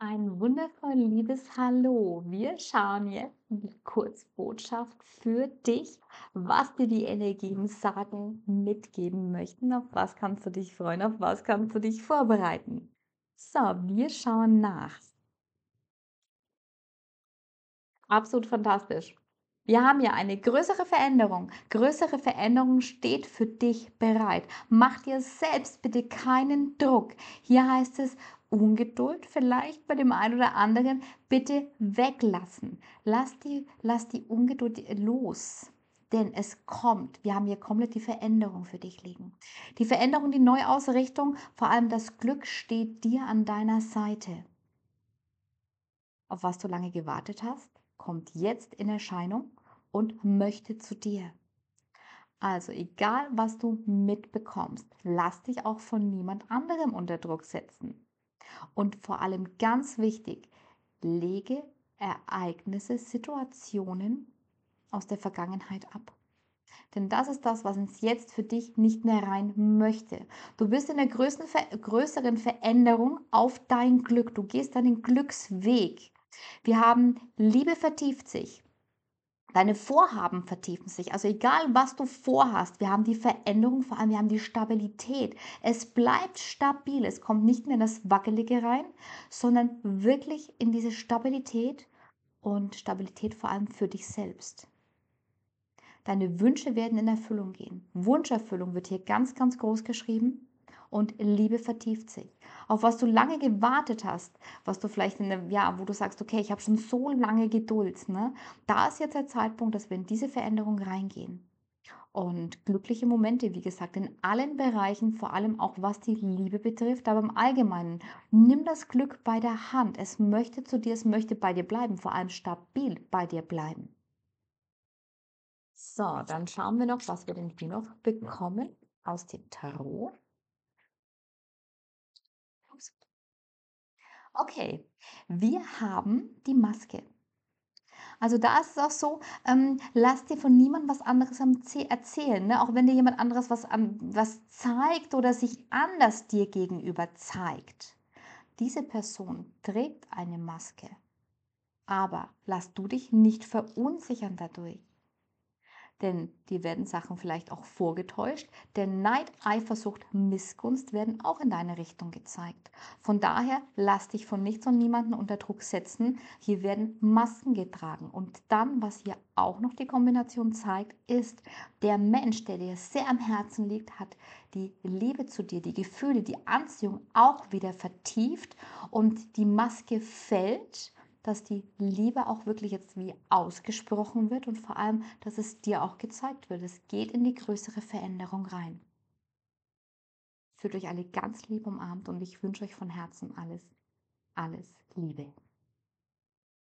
Ein wundervoll liebes Hallo. Wir schauen jetzt in die Kurzbotschaft für dich, was dir die Energien sagen, mitgeben möchten. Auf was kannst du dich freuen? Auf was kannst du dich vorbereiten? So, wir schauen nach. Absolut fantastisch. Wir haben ja eine größere Veränderung. Größere Veränderung steht für dich bereit. Mach dir selbst bitte keinen Druck. Hier heißt es, Ungeduld vielleicht bei dem einen oder anderen bitte weglassen. Lass die, lass die Ungeduld los. Denn es kommt. Wir haben hier komplett die Veränderung für dich liegen. Die Veränderung, die Neuausrichtung, vor allem das Glück steht dir an deiner Seite. Auf was du lange gewartet hast, kommt jetzt in Erscheinung und möchte zu dir. Also egal, was du mitbekommst, lass dich auch von niemand anderem unter Druck setzen. Und vor allem ganz wichtig, lege Ereignisse, Situationen aus der Vergangenheit ab. Denn das ist das, was ins Jetzt für dich nicht mehr rein möchte. Du bist in der größeren Veränderung auf dein Glück. Du gehst deinen Glücksweg. Wir haben Liebe vertieft sich. Deine Vorhaben vertiefen sich. Also egal, was du vorhast, wir haben die Veränderung, vor allem wir haben die Stabilität. Es bleibt stabil. Es kommt nicht mehr in das Wackelige rein, sondern wirklich in diese Stabilität und Stabilität vor allem für dich selbst. Deine Wünsche werden in Erfüllung gehen. Wunscherfüllung wird hier ganz, ganz groß geschrieben und Liebe vertieft sich. Auf was du lange gewartet hast, was du vielleicht in einem Jahr, wo du sagst, okay, ich habe schon so lange Geduld, ne? da ist jetzt der Zeitpunkt, dass wir in diese Veränderung reingehen. Und glückliche Momente, wie gesagt, in allen Bereichen, vor allem auch was die Liebe betrifft, aber im Allgemeinen. Nimm das Glück bei der Hand. Es möchte zu dir, es möchte bei dir bleiben, vor allem stabil bei dir bleiben. So, dann schauen wir noch, was wir denn hier noch bekommen aus dem Tarot. Okay, wir haben die Maske. Also da ist es auch so, ähm, lass dir von niemandem was anderes erzählen. Ne? Auch wenn dir jemand anderes was, was zeigt oder sich anders dir gegenüber zeigt. Diese Person trägt eine Maske. Aber lass du dich nicht verunsichern dadurch denn dir werden Sachen vielleicht auch vorgetäuscht, denn Neid, Eifersucht, Missgunst werden auch in deine Richtung gezeigt. Von daher lass dich von nichts und niemanden unter Druck setzen. Hier werden Masken getragen und dann, was hier auch noch die Kombination zeigt, ist, der Mensch, der dir sehr am Herzen liegt, hat die Liebe zu dir, die Gefühle, die Anziehung auch wieder vertieft und die Maske fällt dass die Liebe auch wirklich jetzt wie ausgesprochen wird und vor allem, dass es dir auch gezeigt wird. Es geht in die größere Veränderung rein. Fühlt euch alle ganz lieb umarmt und ich wünsche euch von Herzen alles, alles Liebe.